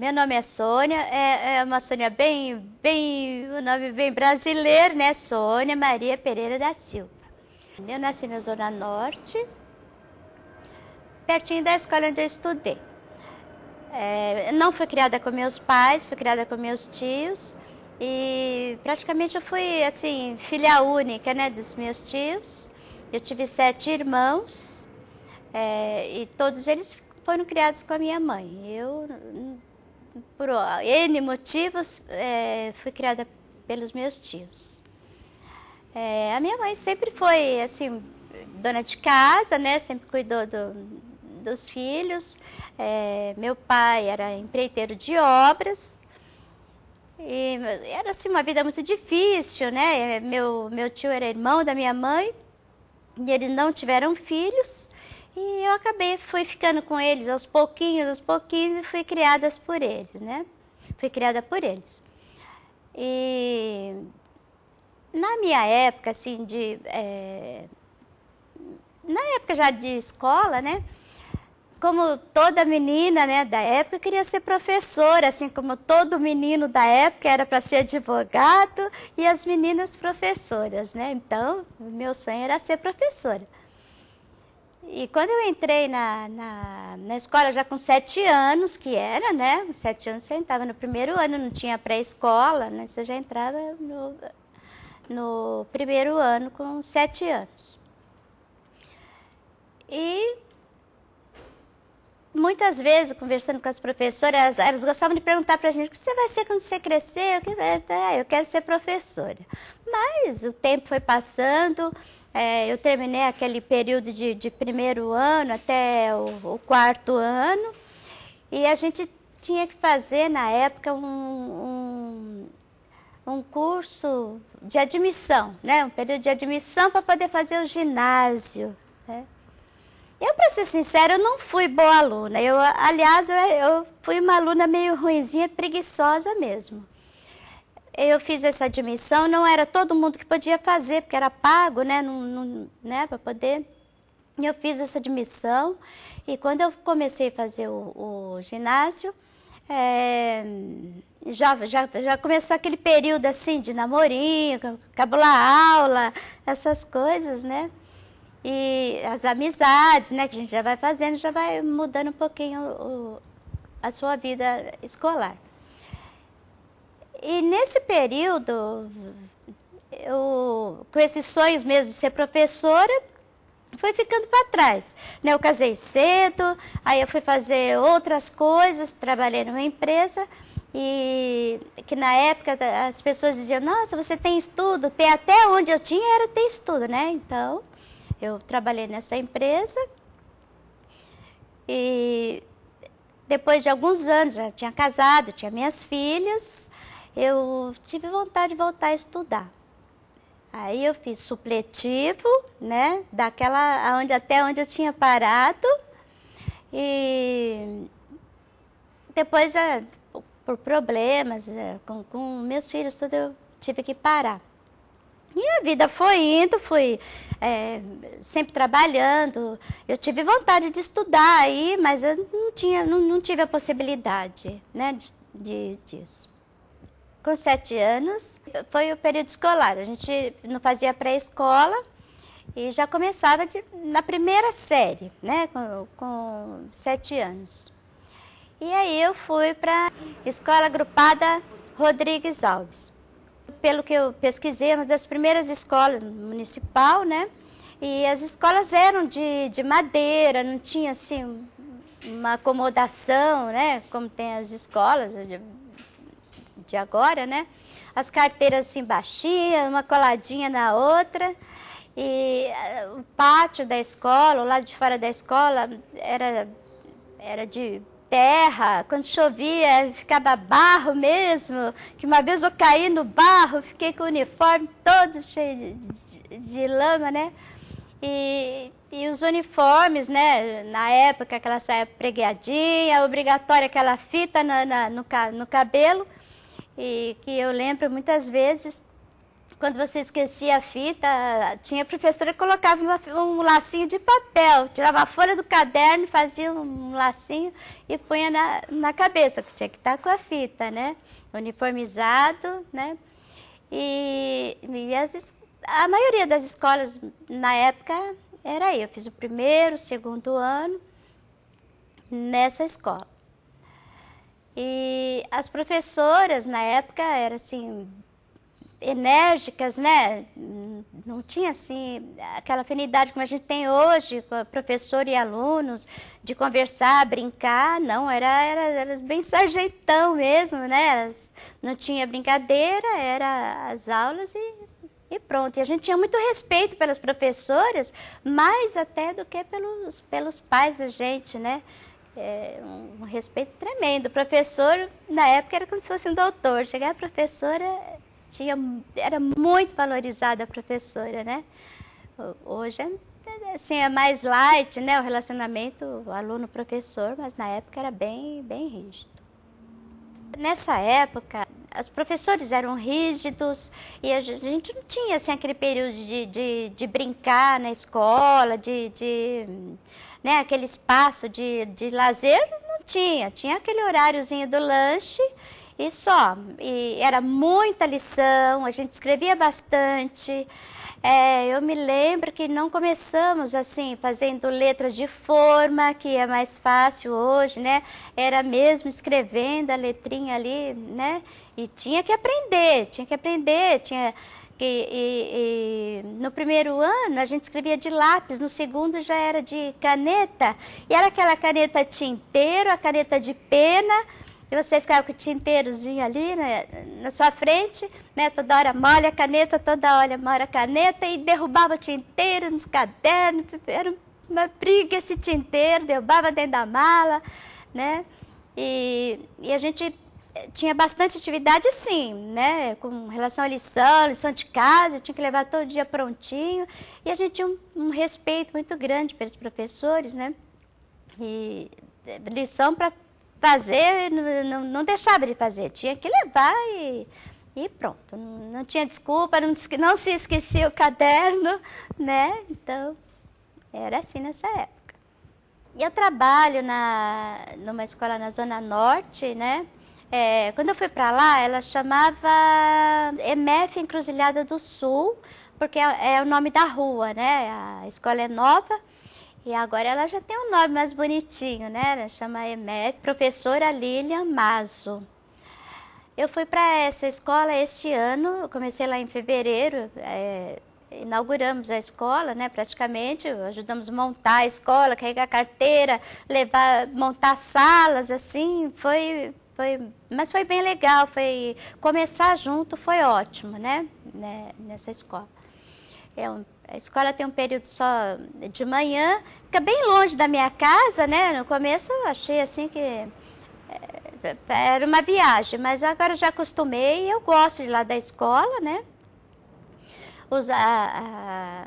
Meu nome é Sônia, é, é, uma Sônia bem, bem, um nome bem brasileiro, né? Sônia Maria Pereira da Silva. Eu nasci na Zona Norte, pertinho da escola onde eu estudei. É, não fui criada com meus pais, fui criada com meus tios e praticamente eu fui assim filha única, né, dos meus tios. Eu tive sete irmãos é, e todos eles foram criados com a minha mãe. Eu por N motivos, é, fui criada pelos meus tios. É, a minha mãe sempre foi, assim, dona de casa, né? Sempre cuidou do, dos filhos. É, meu pai era empreiteiro de obras. E era, assim, uma vida muito difícil, né? É, meu, meu tio era irmão da minha mãe e eles não tiveram filhos. E eu acabei, fui ficando com eles aos pouquinhos, aos pouquinhos, e fui criada por eles, né? Fui criada por eles. E na minha época, assim, de... É, na época já de escola, né? Como toda menina, né, da época, eu queria ser professora, assim como todo menino da época era para ser advogado e as meninas professoras, né? Então, meu sonho era ser professora. E quando eu entrei na, na, na escola, já com sete anos, que era, né? Sete anos você entrava no primeiro ano, não tinha pré-escola, né? Você já entrava no, no primeiro ano com sete anos. E muitas vezes, conversando com as professoras, elas, elas gostavam de perguntar para a gente o que você vai ser quando você crescer, o que vai... eu quero ser professora. Mas o tempo foi passando, é, eu terminei aquele período de, de primeiro ano até o, o, quarto ano e a gente tinha que fazer na época um, um, um curso de admissão, né? um período de admissão para poder fazer o ginásio. Né? Eu, para ser sincera, eu não fui boa aluna. Eu, aliás, eu, eu fui uma aluna meio ruinzinha, preguiçosa mesmo eu fiz essa admissão, não era todo mundo que podia fazer, porque era pago, né, não, não, né para poder. Eu fiz essa admissão e quando eu comecei a fazer o, o ginásio, é, já, já, já começou aquele período assim de namorinho, cabular aula, essas coisas, né? E as amizades, né, que a gente já vai fazendo, já vai mudando um pouquinho o, a sua vida escolar. E nesse período, eu, com esses sonhos mesmo de ser professora, foi ficando para trás. Né? Eu casei cedo, aí eu fui fazer outras coisas, trabalhei numa empresa e que na época as pessoas diziam, nossa, você tem estudo, tem até onde eu tinha era ter estudo, né? Então, eu trabalhei nessa empresa e depois de alguns anos, já tinha casado, tinha minhas filhas, eu tive vontade de voltar a estudar. Aí eu fiz supletivo, né, daquela aonde até onde eu tinha parado. E depois, já, é, por problemas é, com, com meus filhos, tudo, eu tive que parar. E a vida foi indo, fui é, sempre trabalhando. Eu tive vontade de estudar aí, mas eu não, tinha, não, não tive a possibilidade né, de, de, disso com sete anos. Foi o período escolar. A gente não fazia pré-escola e já começava de, na primeira série, né? Com, com sete anos. E aí eu fui para escola agrupada Rodrigues Alves. Pelo que eu pesquisei, é uma das primeiras escolas municipal, né? E as escolas eram de, de madeira, não tinha assim uma acomodação, né? Como tem as escolas de de agora, né? As carteiras assim baixinhas, uma coladinha na outra. E eh, o pátio da escola, o lado de fora da escola, era, era de terra, quando chovia ficava barro mesmo, que uma vez eu caí no barro, fiquei com o uniforme todo cheio de, de, de lama, né? E, e, os uniformes, né? Na época, aquela saia pregueadinha, obrigatória aquela fita na, na, no, no cabelo e que eu lembro muitas vezes quando você esquecia a fita, tinha professora que colocava uma, um lacinho de papel, tirava a folha do caderno, fazia um lacinho e punha na, na cabeça, que tinha que estar tá com a fita, né? Uniformizado, né? E, e as, a maioria das escolas na época era aí. Eu fiz o primeiro, o segundo ano nessa escola. E as professoras, na época, eram assim, enérgicas, né? Não tinha assim aquela afinidade como a gente tem hoje, com professor e alunos, de conversar, brincar, não, era, era, era bem sargentão mesmo, né? não tinha brincadeira, era as aulas e, e pronto. E a gente tinha muito respeito pelas professoras, mais até do que pelos, pelos pais da gente, né? É um respeito tremendo. O professor, na época, era como se fosse um doutor. Chegar a professora, tinha, era muito valorizada a professora, né? Hoje é, assim, é mais light, né? O relacionamento aluno-professor, mas na época era bem, bem rígido. Nessa época, os professores eram rígidos e a gente não tinha assim, aquele período de, de, de brincar na escola, de, de né, aquele espaço de, de lazer, não tinha. Tinha aquele horáriozinho do lanche e só. E era muita lição, a gente escrevia bastante. É, eu me lembro que não começamos assim, fazendo letras de forma, que é mais fácil hoje, né? Era mesmo escrevendo a letrinha ali, né? E tinha que aprender, tinha que aprender, tinha e, e, no primeiro ano a gente escrevia de lápis, no segundo já era de caneta. E era aquela caneta tinteiro, a caneta de pena. E você ficava com o tinteirozinho ali né, na sua frente, né, toda hora molha a caneta, toda hora molha a caneta e derrubava o tinteiro nos cadernos. Era uma briga esse tinteiro, derrubava dentro da mala, né? E, e a gente eh, tinha bastante atividade, sim, né? Com relação à lição, lição de casa, tinha que levar todo dia prontinho. E a gente tinha um, um respeito muito grande pelos professores, né? E eh, lição para fazer, não, não, deixava de fazer, tinha que levar e, e pronto. Não, não tinha desculpa, não, não se esquecia o caderno, né? Então, era assim nessa época. E eu trabalho na, numa escola na Zona Norte, né? É, quando eu fui para lá, ela chamava MF Encruzilhada do Sul, porque é, é o nome da rua, né? A escola é nova. E agora ela já tem um nome mais bonitinho, né? Ela chama EMF professora Lilian Mazo. Eu fui para essa escola este ano, comecei lá em fevereiro, é, inauguramos a escola, né? Praticamente, ajudamos a montar a escola, carregar a carteira, levar, montar salas, assim, foi foi, mas foi bem legal, foi começar junto foi ótimo, né? né nessa escola. É um, a escola tem um período só de manhã, fica bem longe da minha casa, né? No começo eu achei assim que é, era uma viagem, mas agora já acostumei e eu gosto de lá da escola, né? usar a, a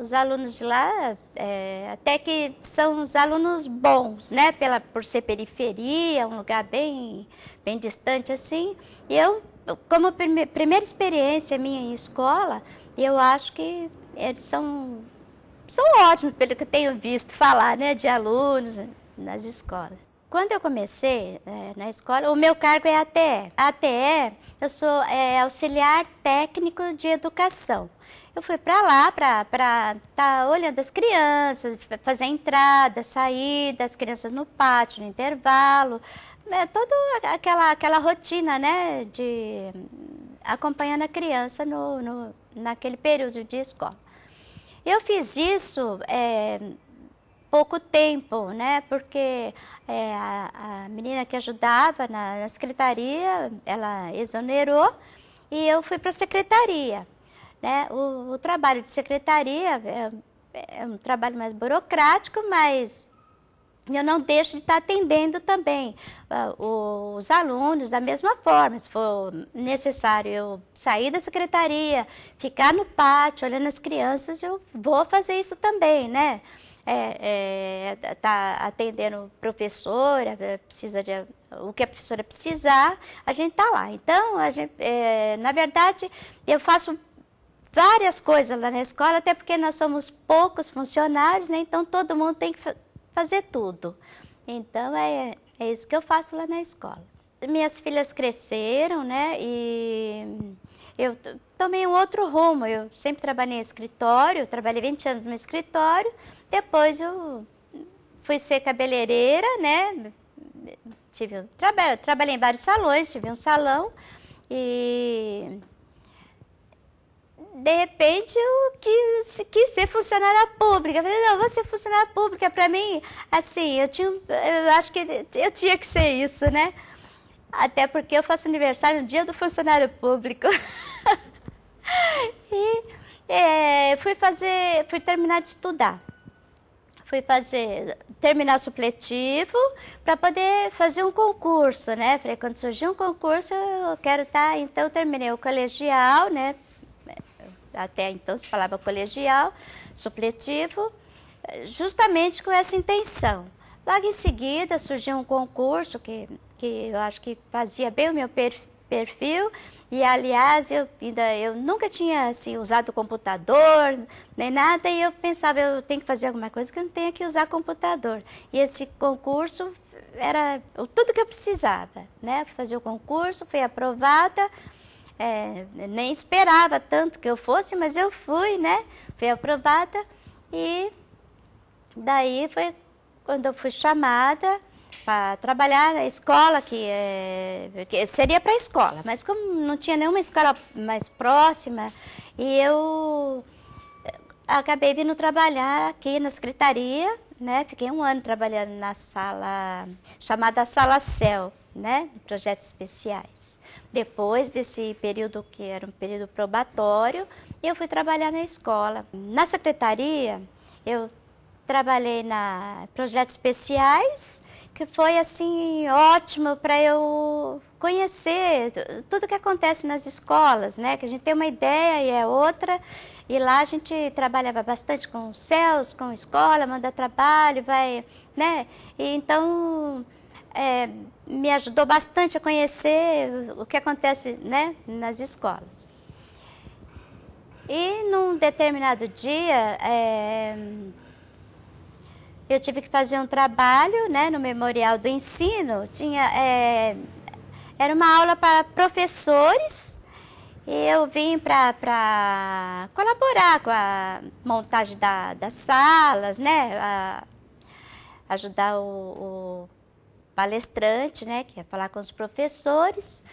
os alunos de lá é, até que são os alunos bons, né? Pela, por ser periferia, um lugar bem, bem distante assim. E eu, como prime, primeira experiência minha em escola, eu acho que eles são, são ótimos, pelo que eu tenho visto falar, né? De alunos nas escolas. Quando eu comecei é, na escola, o meu cargo é ATE. ATE, eu sou é, auxiliar técnico de educação. Eu fui para lá para estar tá olhando as crianças, fazer a entrada, saída, as crianças no pátio, no intervalo, né, toda aquela, aquela rotina, né, de acompanhando a criança no, no naquele período de escola. Eu fiz isso é, pouco tempo, né, porque é, a, a, menina que ajudava na, na secretaria, ela exonerou e eu fui para a secretaria. Né? O, o trabalho de secretaria é, é, um trabalho mais burocrático, mas eu não deixo de estar atendendo também uh, os alunos da mesma forma. Se for necessário eu sair da secretaria, ficar no pátio olhando as crianças, eu vou fazer isso também, né? É, é, tá atendendo professora, eh, precisa de o que a professora precisar, a gente tá lá. Então, gente, é, na verdade, eu faço várias coisas lá na escola, até porque nós somos poucos funcionários, né? Então todo mundo tem que fazer tudo. Então é, é isso que eu faço lá na escola. Minhas filhas cresceram, né? E eu tomei um outro rumo. Eu sempre trabalhei em escritório, trabalhei 20 anos no escritório. Depois eu fui ser cabeleireira, né? Tive, trabalhei, trabalhei em vários salões, tive um salão e de repente eu quis, quis ser funcionária pública. Eu falei, não, vou ser funcionária pública. Para mim, assim, eu tinha, eu acho que eu tinha que ser isso, né? Até porque eu faço aniversário no dia do funcionário público. e é, fui fazer, fui terminar de estudar. Fui fazer, terminar supletivo para poder fazer um concurso, né? Falei, quando surgir um concurso, eu quero estar. Tá, então, terminei o colegial, né? até então se falava colegial, supletivo, justamente com essa intenção. Logo em seguida surgiu um concurso que, que eu acho que fazia bem o meu perfil e aliás eu ainda eu nunca tinha assim usado computador nem nada e eu pensava eu tenho que fazer alguma coisa que eu não tenha que usar computador e esse concurso era tudo que eu precisava né fazer o concurso fui aprovada é, nem esperava tanto que eu fosse, mas eu fui, né? Fui aprovada e daí foi quando eu fui chamada para trabalhar na escola, que, é, que seria para a escola, mas como não tinha nenhuma escola mais próxima, e eu é, acabei vindo trabalhar aqui na secretaria, né? Fiquei um ano trabalhando na sala chamada Sala Cel né, projetos especiais. Depois desse período que era um período probatório, eu fui trabalhar na escola. Na secretaria, eu trabalhei na projetos especiais, que foi assim ótimo para eu conhecer tudo que acontece nas escolas, né, que a gente tem uma ideia e é outra. E lá a gente trabalhava bastante com céus, com escola, manda trabalho, vai, né? E então é, me ajudou bastante a conhecer o que acontece né, nas escolas. E num determinado dia, é, eu tive que fazer um trabalho né, no Memorial do Ensino. Tinha, é, era uma aula para professores e eu vim para colaborar com a montagem da, das salas, né, a, ajudar o, o palestrante, né, que ia falar com os professores.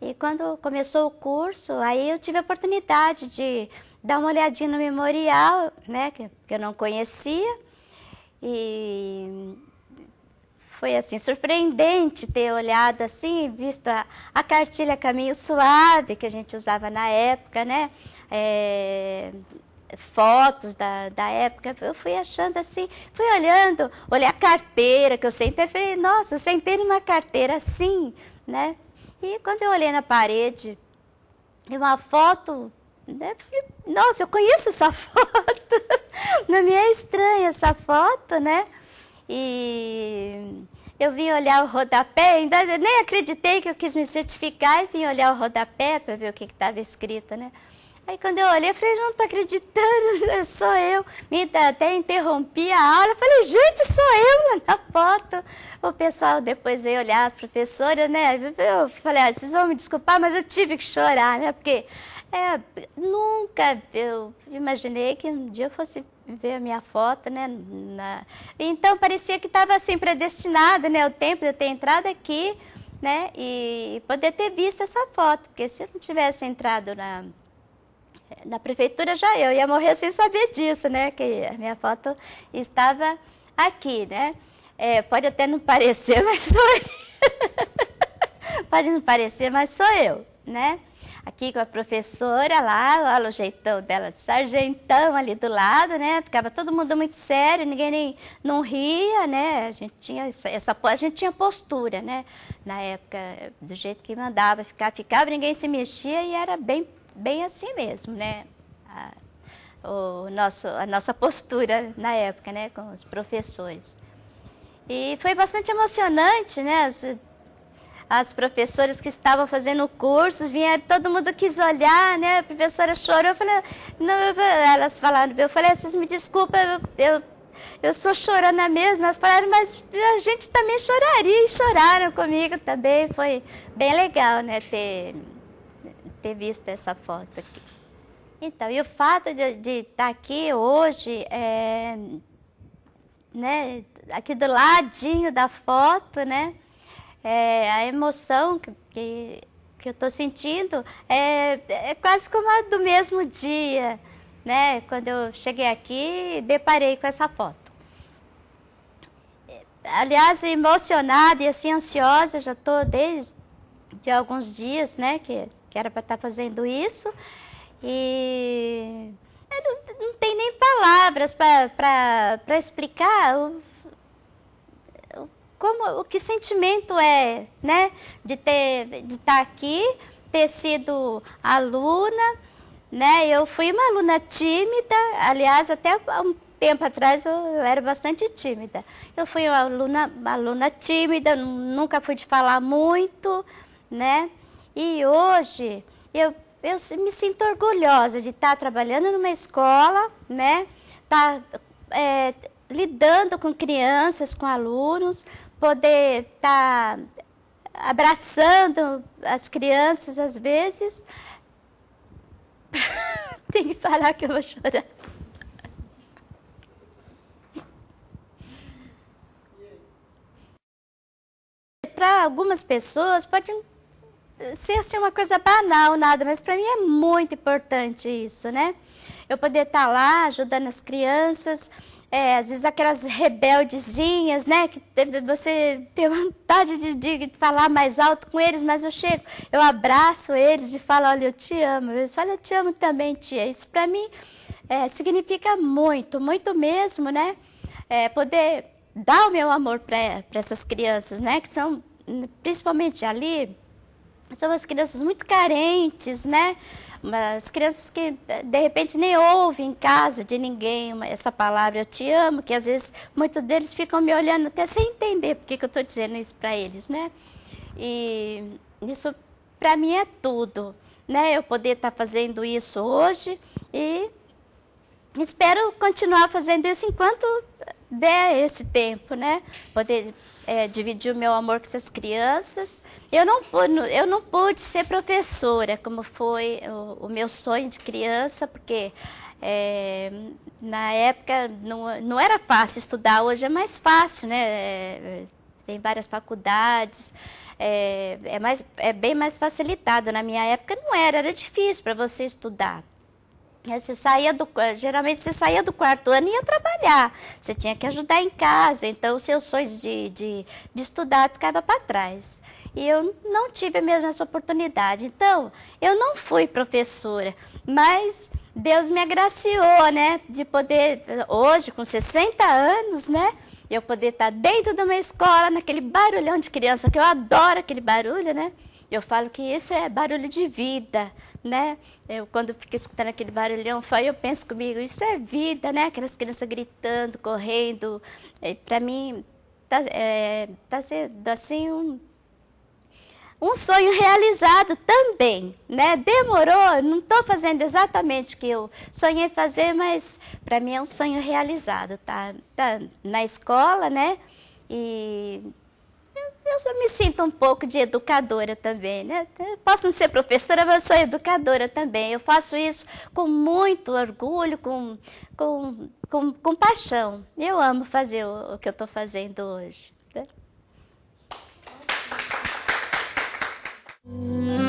E quando começou o curso, aí eu tive a oportunidade de dar uma olhadinha no memorial, né, que, que eu não conhecia. E foi assim surpreendente ter olhado assim, visto a, a cartilha Caminho Suave que a gente usava na época, né? É, fotos da, da época, eu fui achando assim, fui olhando, olhei a carteira que eu sentei, falei, nossa, eu sentei numa carteira assim, né? E quando eu olhei na parede, uma foto, né? Falei, nossa, eu conheço essa foto, não me é estranha essa foto, né? E eu vim olhar o rodapé, ainda nem acreditei que eu quis me certificar e vim olhar o rodapé para ver o que estava escrito, né? Aí quando eu olhei, eu falei, não tô acreditando, né? sou eu. Me até interrompi a aula, falei, gente, sou eu na foto. O pessoal depois veio olhar as professoras, né? Eu falei, ah, vocês vão me desculpar, mas eu tive que chorar, né? Porque é, nunca eu imaginei que um dia eu fosse ver a minha foto, né? Na... Então parecia que estava assim predestinado, né? O tempo de eu ter entrado aqui, né? E poder ter visto essa foto, porque se eu não tivesse entrado na na prefeitura já eu ia morrer sem saber disso, né? Que a minha foto estava aqui, né? É, pode até não parecer, mas sou eu. pode não parecer, mas sou eu, né? Aqui com a professora lá, olha o jeitão dela de sargentão ali do lado, né? Ficava todo mundo muito sério, ninguém nem, não ria, né? A gente tinha essa, essa a gente tinha postura, né? Na época, do jeito que mandava ficar, ficava, ninguém se mexia e era bem bem assim mesmo, né? A, o nosso, a nossa postura na época, né? Com os professores. E foi bastante emocionante, né? As, as professoras que estavam fazendo cursos, vieram, todo mundo quis olhar, né? A professora chorou, eu falei, não, elas falaram, eu falei, ah, vocês me desculpem, eu, eu, eu sou chorona mesmo. Elas falaram, mas a gente também choraria e choraram comigo também, foi bem legal, né? Ter ter visto essa foto aqui. Então, e o fato de, de estar tá aqui hoje, é, né, aqui do ladinho da foto, né, é, a emoção que, que, que eu estou sentindo é, é quase como a do mesmo dia, né, quando eu cheguei aqui e deparei com essa foto aliás, emocionada e assim ansiosa, já estou desde de alguns dias, né, que que era para estar tá fazendo isso. E não, não tem nem palavras para explicar o, como, o que sentimento é, né? De, ter, de estar tá aqui, ter sido aluna, né? Eu fui uma aluna tímida, aliás, até um tempo atrás eu era bastante tímida. Eu fui uma aluna, uma aluna tímida, nunca fui de falar muito, né? E hoje eu, eu me sinto orgulhosa de estar tá trabalhando numa escola, né? Tá, é, lidando com crianças, com alunos, poder estar tá abraçando as crianças às vezes. Tem que falar que eu vou chorar. Para algumas pessoas pode ser assim é uma coisa banal, nada, mas para mim é muito importante isso, né? Eu poder estar tá lá ajudando as crianças, é, às vezes aquelas rebeldezinhas, né? Que você tem vontade de, de, falar mais alto com eles, mas eu chego, eu abraço eles e falo, olha, eu te amo. Eles falam, eu te amo também, tia. Isso para mim é, significa muito, muito mesmo, né? É, poder dar o meu amor para essas crianças, né? Que são principalmente ali são as crianças muito carentes, né? As crianças que de repente nem ouvem em casa de ninguém essa palavra eu te amo, que às vezes muitos deles ficam me olhando até sem entender porque que eu estou dizendo isso para eles, né? E isso para mim é tudo, né? Eu poder estar tá fazendo isso hoje e espero continuar fazendo isso enquanto der esse tempo, né? Poder é, dividi o meu amor com essas crianças. Eu não, eu não pude ser professora, como foi o, o meu sonho de criança, porque é, na época não, não era fácil estudar, hoje é mais fácil, né? É, tem várias faculdades, é, é, mais, é bem mais facilitado. Na minha época não era, era difícil para você estudar. Né? Você saía do, geralmente você saía do quarto ano e ia trabalhar. Você tinha que ajudar em casa, então os seus sonhos de, de, de estudar ficava para trás. E eu não tive mesmo essa oportunidade. Então, eu não fui professora, mas Deus me agraciou, né? De poder, hoje, com 60 anos, né? Eu poder estar dentro de uma escola, naquele barulhão de criança, que eu adoro aquele barulho, né? Eu falo que isso é barulho de vida, né? Eu, quando fico escutando aquele barulhão, eu penso comigo, isso é vida, né? Aquelas crianças gritando, correndo. É, para mim, está é, tá sendo tá assim um um sonho realizado também, né? Demorou, não estou fazendo exatamente o que eu sonhei fazer, mas para mim é um sonho realizado, tá? tá? Na escola, né? E eu me sinto um pouco de educadora também, né? Eu posso não ser professora, mas sou educadora também. Eu faço isso com muito orgulho, com, com, com, com paixão. Eu amo fazer o, o que eu estou fazendo hoje. Né?